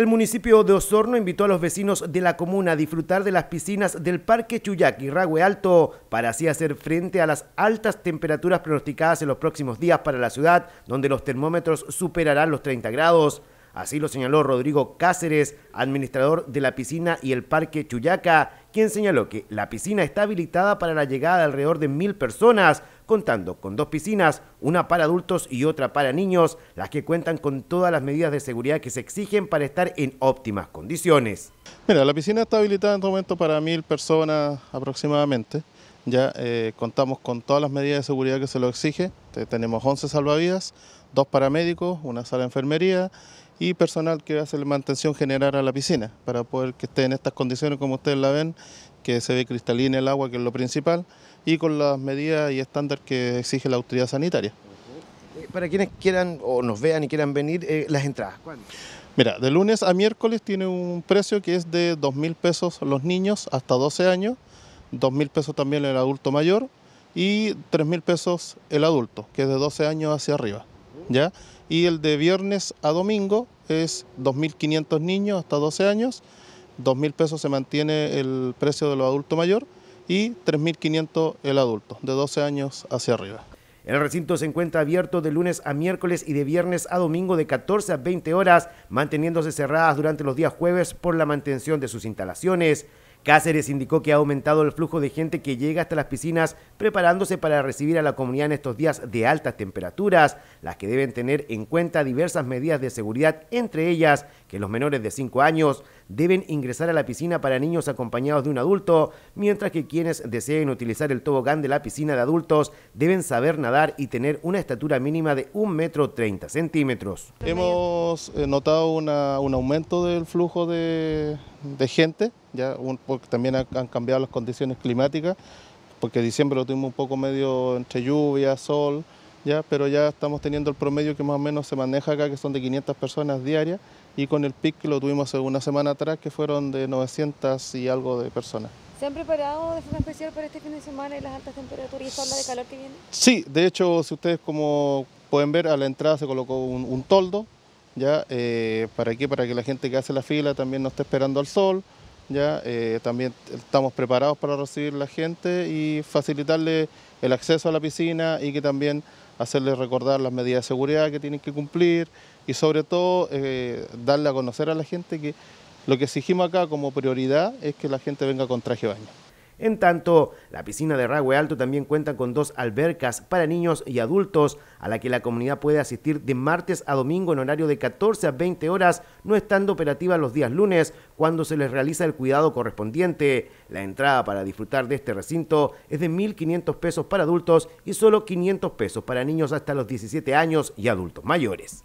El municipio de Osorno invitó a los vecinos de la comuna a disfrutar de las piscinas del Parque y Ragüe Alto, para así hacer frente a las altas temperaturas pronosticadas en los próximos días para la ciudad, donde los termómetros superarán los 30 grados. Así lo señaló Rodrigo Cáceres, administrador de la piscina y el Parque Chuyaca, quien señaló que la piscina está habilitada para la llegada de alrededor de mil personas, contando con dos piscinas, una para adultos y otra para niños, las que cuentan con todas las medidas de seguridad que se exigen para estar en óptimas condiciones. Mira, la piscina está habilitada en este momento para mil personas aproximadamente. Ya eh, contamos con todas las medidas de seguridad que se lo exige. Tenemos 11 salvavidas, dos paramédicos, una sala de enfermería y personal que hace la mantención general a la piscina para poder que esté en estas condiciones como ustedes la ven, que se ve cristalina el agua, que es lo principal y con las medidas y estándares que exige la autoridad sanitaria. Eh, para quienes quieran o nos vean y quieran venir, eh, las entradas, ¿cuándo? Mira, de lunes a miércoles tiene un precio que es de 2.000 pesos los niños hasta 12 años, 2.000 pesos también el adulto mayor y 3.000 pesos el adulto, que es de 12 años hacia arriba. ¿ya? Y el de viernes a domingo es 2.500 niños hasta 12 años, 2.000 pesos se mantiene el precio de los adultos mayor y 3.500 el adulto, de 12 años hacia arriba. El recinto se encuentra abierto de lunes a miércoles y de viernes a domingo de 14 a 20 horas, manteniéndose cerradas durante los días jueves por la mantención de sus instalaciones. Cáceres indicó que ha aumentado el flujo de gente que llega hasta las piscinas preparándose para recibir a la comunidad en estos días de altas temperaturas, las que deben tener en cuenta diversas medidas de seguridad, entre ellas que los menores de 5 años deben ingresar a la piscina para niños acompañados de un adulto, mientras que quienes deseen utilizar el tobogán de la piscina de adultos deben saber nadar y tener una estatura mínima de 1 metro 30 centímetros. Hemos eh, notado un aumento del flujo de, gente, ya porque también han cambiado las condiciones climáticas, porque diciembre lo tuvimos un poco medio entre lluvia, sol, ya, pero ya estamos teniendo el promedio que más o menos se maneja acá, que son de 500 personas diarias, y con el pic que lo tuvimos hace una semana atrás, que fueron de 900 y algo de personas. ¿Se han preparado de forma especial para este fin de semana y las altas temperaturas y esta de calor que viene? Sí, de hecho, si ustedes como pueden ver, a la entrada se colocó un, toldo, ¿ya? Eh, ¿Para qué? Para que la gente que hace la fila también no esté esperando al sol, ¿ya? Eh, también estamos preparados para recibir la gente y facilitarle el acceso a la piscina y que también hacerles recordar las medidas de seguridad que tienen que cumplir y sobre todo eh, darle a conocer a la gente que lo que exigimos acá como prioridad es que la gente venga con traje baño. En tanto, la piscina de Ragüe Alto también cuenta con dos albercas para niños y adultos a la que la comunidad puede asistir de martes a domingo en horario de 14 a 20 horas, no estando operativa los días lunes cuando se les realiza el cuidado correspondiente. La entrada para disfrutar de este recinto es de 1.500 pesos para adultos y solo 500 pesos para niños hasta los 17 años y adultos mayores.